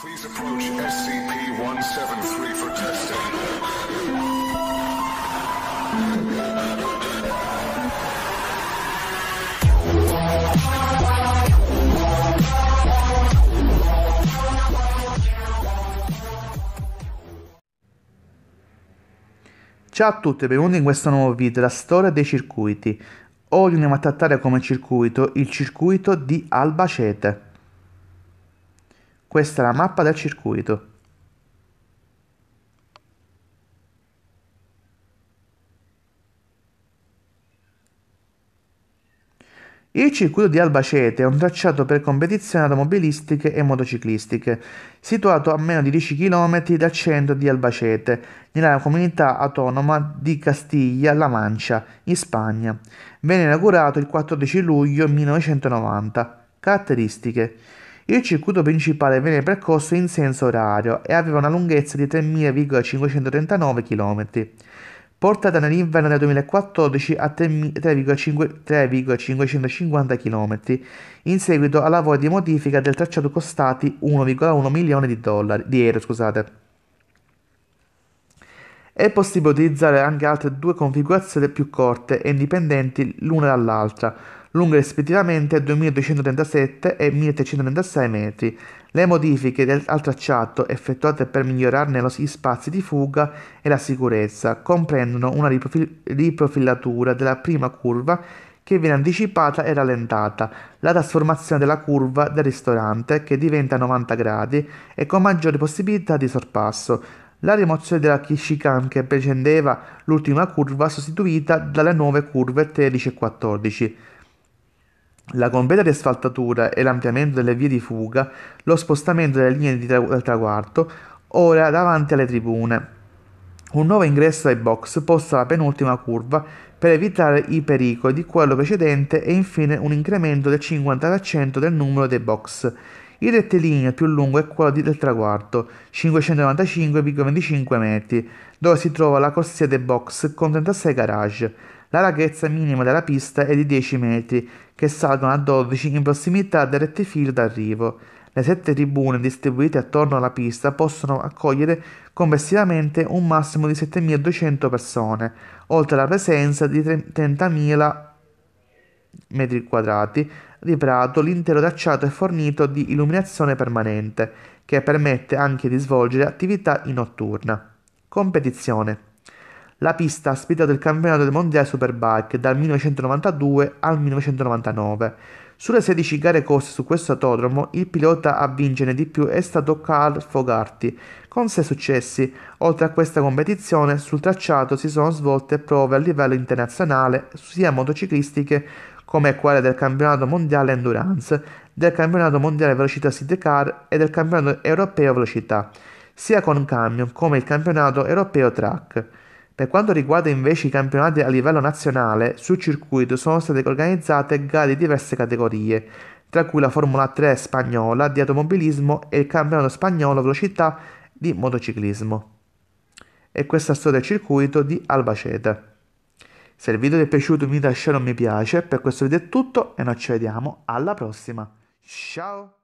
Please approach SCP-173 for testing. Ciao a tutti e benvenuti in questo nuovo video, la storia dei circuiti. Oggi andiamo a trattare come circuito il circuito di Albacete. Questa è la mappa del circuito. Il circuito di Albacete è un tracciato per competizioni automobilistiche e motociclistiche, situato a meno di 10 km dal centro di Albacete, nella comunità autonoma di Castiglia-La Mancia, in Spagna. Venne inaugurato il 14 luglio 1990. Caratteristiche il circuito principale venne percorso in senso orario e aveva una lunghezza di 3.539 km, portata nell'inverno del 2014 a 3.550 km, in seguito a lavori di modifica del tracciato costati 1,1 milioni di, dollari, di euro. Scusate. È possibile utilizzare anche altre due configurazioni più corte e indipendenti l'una dall'altra lunghe rispettivamente 2237 e 1336 metri. Le modifiche del, al tracciato effettuate per migliorarne gli spazi di fuga e la sicurezza comprendono una riprofil- riprofilatura della prima curva che viene anticipata e rallentata, la trasformazione della curva del ristorante che diventa 90 gradi e con maggiori possibilità di sorpasso, la rimozione della Kishikan che precedeva l'ultima curva sostituita dalle nuove curve 13 e 14. La completa riasfaltatura e l'ampliamento delle vie di fuga, lo spostamento delle linee tra- del traguardo, ora davanti alle tribune. Un nuovo ingresso ai box posto alla penultima curva per evitare i pericoli di quello precedente e infine un incremento del 50% del numero dei box. Il rettilineo più lungo è quello del traguardo, 595,25 metri, dove si trova la corsia dei box con 36 garage. La larghezza minima della pista è di 10 metri, che salgono a 12 in prossimità del rette d'arrivo. Le sette tribune distribuite attorno alla pista possono accogliere complessivamente un massimo di 7.200 persone, oltre alla presenza di 30.000 metri quadrati di prato, l'intero tracciato è fornito di illuminazione permanente, che permette anche di svolgere attività in notturna. Competizione la pista ha ospitato il campionato mondiale Superbike dal 1992 al 1999. Sulle 16 gare corse su questo autodromo, il pilota a vincere di più è stato Carl Fogarty, con 6 successi. Oltre a questa competizione, sul tracciato si sono svolte prove a livello internazionale, sia motociclistiche come quelle del campionato mondiale endurance, del campionato mondiale velocità sidecar e del campionato europeo velocità, sia con camion come il campionato europeo track. Per quanto riguarda invece i campionati a livello nazionale, sul circuito sono state organizzate gare di diverse categorie, tra cui la Formula 3 spagnola di automobilismo e il campionato spagnolo velocità di motociclismo. E questa è la storia del circuito di Albacete. Se il video ti è piaciuto mi lasciare un mi piace, per questo video è tutto e noi ci vediamo alla prossima. Ciao!